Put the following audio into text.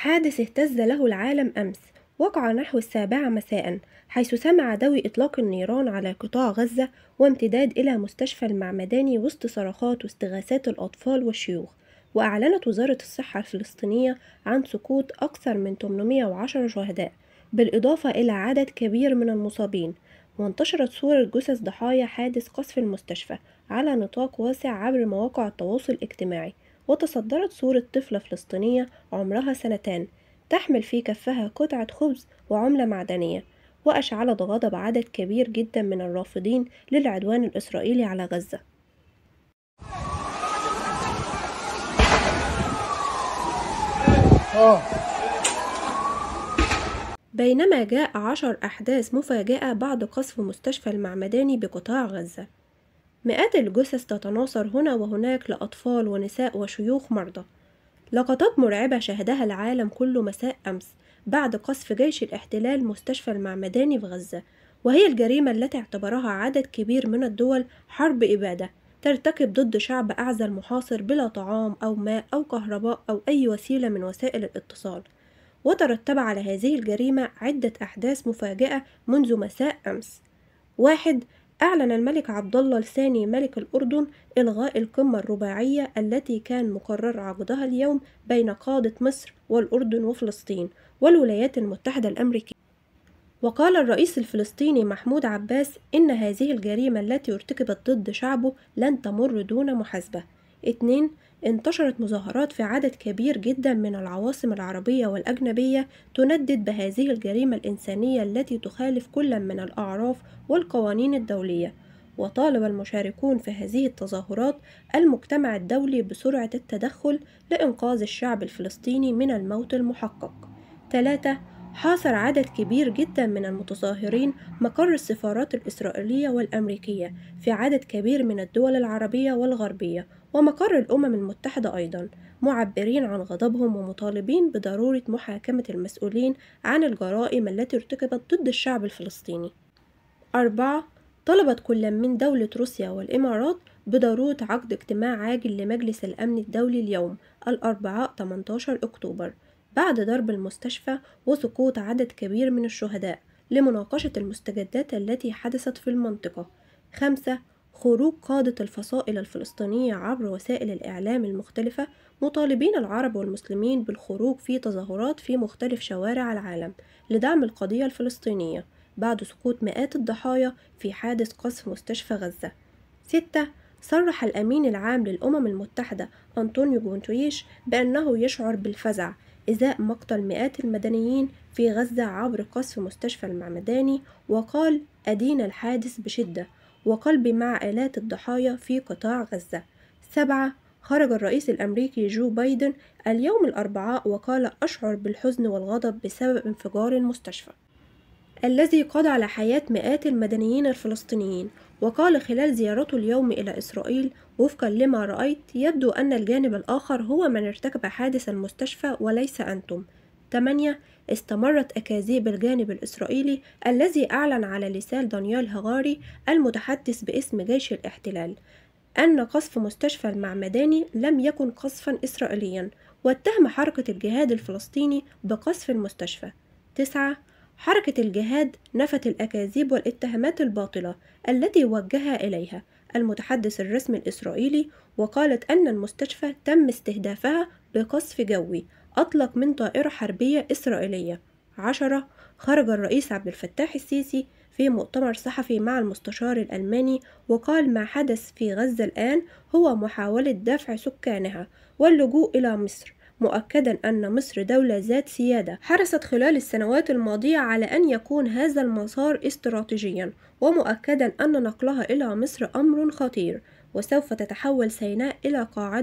حادث اهتز له العالم أمس وقع نحو السابعة مساء حيث سمع دوي إطلاق النيران على قطاع غزة وامتداد إلى مستشفى المعمداني وسط صرخات واستغاثات الأطفال والشيوخ وأعلنت وزارة الصحة الفلسطينية عن سقوط أكثر من 810 شهداء بالإضافة إلى عدد كبير من المصابين وانتشرت صور جثث ضحايا حادث قصف المستشفى على نطاق واسع عبر مواقع التواصل الاجتماعي وتصدرت صورة طفلة فلسطينية عمرها سنتان تحمل في كفها قطعة خبز وعملة معدنية وأشعلت غضب عدد كبير جدا من الرافضين للعدوان الإسرائيلي على غزة بينما جاء عشر أحداث مفاجئة بعد قصف مستشفى المعمداني بقطاع غزة مئات الجثث تتناثر هنا وهناك لأطفال ونساء وشيوخ مرضى لقطات مرعبة شهدها العالم كله مساء أمس بعد قصف جيش الاحتلال مستشفى المعمداني في غزة وهي الجريمة التي اعتبرها عدد كبير من الدول حرب إبادة ترتكب ضد شعب أعزل محاصر بلا طعام أو ماء أو كهرباء أو أي وسيلة من وسائل الاتصال وترتب على هذه الجريمة عدة أحداث مفاجئة منذ مساء أمس واحد أعلن الملك عبد الله الثاني ملك الأردن إلغاء القمة الرباعية التي كان مقرر عقدها اليوم بين قادة مصر والأردن وفلسطين والولايات المتحدة الأمريكية وقال الرئيس الفلسطيني محمود عباس إن هذه الجريمة التي ارتكبت ضد شعبه لن تمر دون محاسبة اتنين انتشرت مظاهرات في عدد كبير جدا من العواصم العربية والأجنبية تندد بهذه الجريمة الإنسانية التي تخالف كل من الأعراف والقوانين الدولية وطالب المشاركون في هذه التظاهرات المجتمع الدولي بسرعة التدخل لإنقاذ الشعب الفلسطيني من الموت المحقق 3 حاصر عدد كبير جدا من المتظاهرين مقر السفارات الإسرائيلية والأمريكية في عدد كبير من الدول العربية والغربية ومقر الأمم المتحدة أيضا معبرين عن غضبهم ومطالبين بضرورة محاكمة المسؤولين عن الجرائم التي ارتكبت ضد الشعب الفلسطيني أربعة طلبت كل من دولة روسيا والإمارات بضرورة عقد اجتماع عاجل لمجلس الأمن الدولي اليوم الأربعاء 18 أكتوبر بعد ضرب المستشفى وسقوط عدد كبير من الشهداء لمناقشة المستجدات التي حدثت في المنطقة خمسة خروج قادة الفصائل الفلسطينية عبر وسائل الإعلام المختلفة مطالبين العرب والمسلمين بالخروج في تظاهرات في مختلف شوارع العالم لدعم القضية الفلسطينية بعد سقوط مئات الضحايا في حادث قصف مستشفى غزة ستة صرح الأمين العام للأمم المتحدة أنطونيو جونتويش بأنه يشعر بالفزع إزاء مقتل مئات المدنيين في غزة عبر قصف مستشفى المعمداني وقال أدين الحادث بشدة وقلبي مع آلات الضحايا في قطاع غزة سبعة خرج الرئيس الأمريكي جو بايدن اليوم الأربعاء وقال أشعر بالحزن والغضب بسبب انفجار المستشفى الذي قضى على حياة مئات المدنيين الفلسطينيين وقال خلال زيارته اليوم إلى إسرائيل وفقا لما رأيت يبدو أن الجانب الآخر هو من ارتكب حادث المستشفى وليس أنتم 8 استمرت أكاذيب الجانب الإسرائيلي الذي أعلن على لسان دانيال هغاري المتحدث باسم جيش الاحتلال أن قصف مستشفى المعمداني لم يكن قصفا إسرائيليا واتهم حركة الجهاد الفلسطيني بقصف المستشفى 9 حركة الجهاد نفت الأكاذيب والاتهامات الباطلة التي وجهها إليها المتحدث الرسمي الإسرائيلي وقالت أن المستشفى تم استهدافها بقصف جوي أطلق من طائرة حربية إسرائيلية عشرة خرج الرئيس عبد الفتاح السيسي في مؤتمر صحفي مع المستشار الألماني وقال ما حدث في غزة الآن هو محاولة دفع سكانها واللجوء إلى مصر مؤكدا أن مصر دولة ذات سيادة حرصت خلال السنوات الماضية على أن يكون هذا المسار استراتيجيا ومؤكدا أن نقلها إلى مصر أمر خطير وسوف تتحول سيناء إلى قاعدة